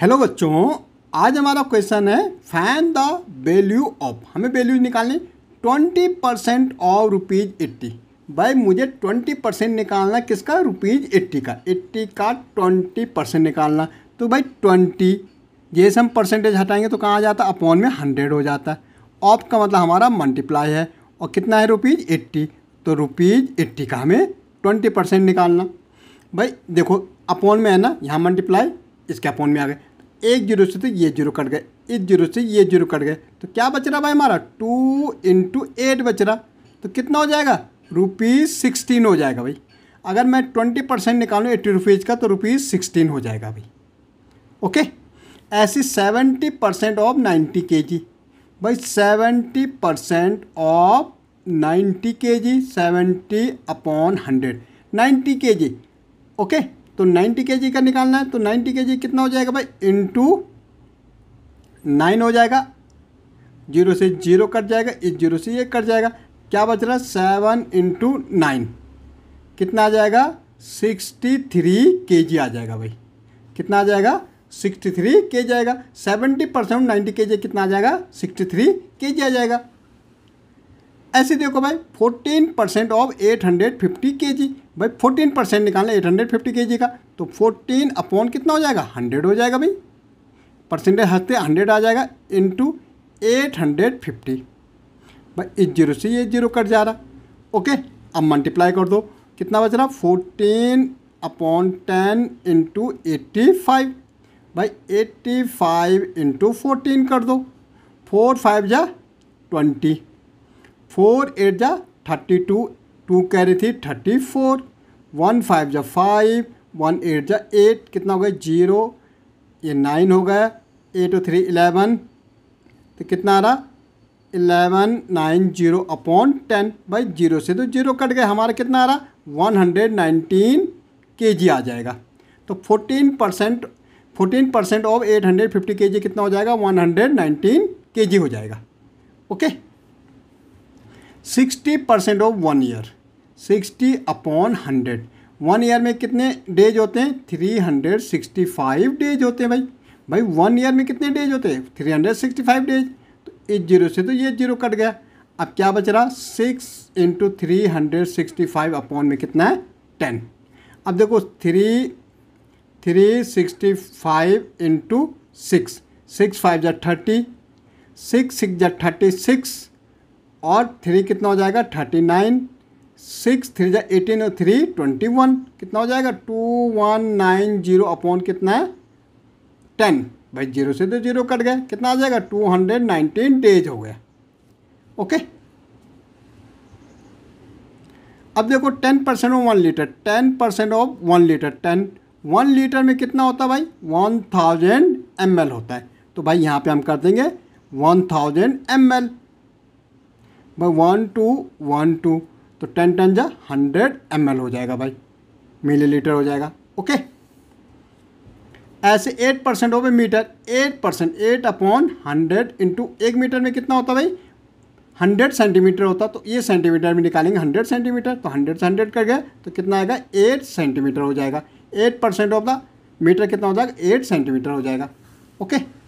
hello बच्चों आज हमारा क्वेश्चन है फैन द वैल्यू ऑफ हमें वैल्यू निकालनी twenty percent of rupees eighty भाई मुझे ट्वेंटी परसेंट निकालना किसका रुपीज़ एट्टी का एट्टी का ट्वेंटी परसेंट निकालना तो भाई ट्वेंटी जैसे हम परसेंटेज हटाएंगे तो कहाँ आ जाता अपॉन में हंड्रेड हो जाता है ऑफ का मतलब हमारा मल्टीप्लाई है और कितना है रुपीज़ एट्टी तो रुपीज़ एट्टी का हमें ट्वेंटी परसेंट निकालना भाई देखो अपॉन में है ना यहाँ मल्टीप्लाई इसके अपोन में आ गए एक जीरो से तो ये जीरो कट गए इस जीरो से ये जीरो कट गए तो क्या बच रहा भाई हमारा टू इंटू एट बच रहा तो कितना हो जाएगा रुपीज़ सिक्सटीन हो जाएगा भाई अगर मैं ट्वेंटी परसेंट निकालूँ एट्टी रुपीज़ का तो रुपीज़ सिक्सटीन हो जाएगा भाई ओके ऐसी seventy percent of ninety K G भाई seventy percent of ninety K G seventy upon hundred ninety K G okay तो 90 के का निकालना है तो 90 के कितना हो जाएगा भाई इंटू नाइन हो जाएगा जीरो से जीरो कट जाएगा इस जीरो से ये कट जाएगा क्या बच रहा है सेवन इंटू नाइन कितना आ जाएगा सिक्सटी थ्री के जी आ जाएगा भाई कितना आ जाएगा सिक्सटी थ्री के जी आएगा seventy percent ninety K G कितना आ जाएगा सिक्सटी थ्री के जी आ जाएगा ऐसे देखो भाई fourteen percent of eight hundred fifty K G भाई फोर्टीन परसेंट निकालना eight hundred fifty K G का तो फोर्टीन अपॉन कितना हो जाएगा हंड्रेड हो जाएगा भाई परसेंटेज हंसते हंड्रेड आ जाएगा इंटू एट हंड्रेड फिफ्टी भाई एट जीरो से एट जीरो कट जा रहा ओके अब मल्टीप्लाई कर दो कितना बच रहा fourteen upon ten into eighty five भाई एट्टी फाइव इंटू फोर्टीन कर दो फोर फाइव जा ट्वेंटी फोर एट जा थर्टी टू टू कैरी थी थर्टी फोर वन फाइव जा फाइव वन एट जा एट कितना हो गया जीरो ये नाइन हो गया एट और थ्री इलेवन तो कितना आ रहा eleven nine zero upon ten भाई जीरो से तो जीरो कट गए हमारा कितना आ रहा वन हंड्रेड नाइनटीन के जी आ जाएगा तो fourteen percent fourteen percent of eight hundred fifty K G कितना हो जाएगा वन हंड्रेड नाइनटीन के जी हो जाएगा okay sixty percent of one year sixty upon hundred one year में कितने डेज होते हैं three hundred sixty five days होते हैं भाई भाई वन ईयर में कितने डेज होते हैं three hundred sixty five days तो इस जीरो से तो ये जीरो कट गया अब क्या बच रहा six into three hundred sixty five upon में कितना है टेन अब देखो three three sixty five into six six five जै थर्टी सिक्स सिक्स जै थर्टी सिक्स और थ्री कितना हो जाएगा थर्टी नाइन सिक्स थ्री जै एटीन और थ्री ट्वेंटी वन कितना हो जाएगा two one nine zero upon कितना है टेन भाई जीरो से तो जीरो कट गए कितना आ जाएगा टू हंड्रेड नाइनटीन डेज हो गया ओके अब देखो ten percent of one litre ten percent of one litre ten one litre में कितना होता है भाई वन थाउजेंड एम एल होता है तो भाई यहाँ पे हम कर देंगे वन थाउजेंड एम एल भाई वन टू वन टू तो टेन टेन जा हंड्रेड एम हो जाएगा भाई मिलीलीटर हो जाएगा ओके ऐसे एट परसेंट हो गए metre eight percent eight upon hundred into एक मीटर में कितना होता भाई हंड्रेड सेंटीमीटर होता तो ये सेंटीमीटर में निकालेंगे हंड्रेड सेंटीमीटर तो हंड्रेड से हंड्रेड कर गए तो कितना आएगा एट सेंटीमीटर हो जाएगा eight percent of the metre कितना हो जाएगा एट सेंटीमीटर हो जाएगा ओके